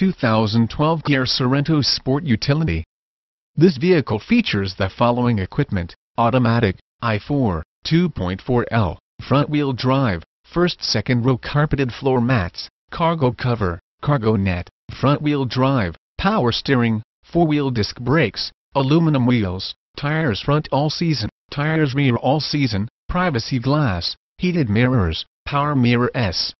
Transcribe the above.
2012 Kia Sorento Sport Utility. This vehicle features the following equipment, automatic, i4, 2.4L, front-wheel drive, first second row carpeted floor mats, cargo cover, cargo net, front-wheel drive, power steering, four-wheel disc brakes, aluminum wheels, tires front all season, tires rear all season, privacy glass, heated mirrors, power mirror S,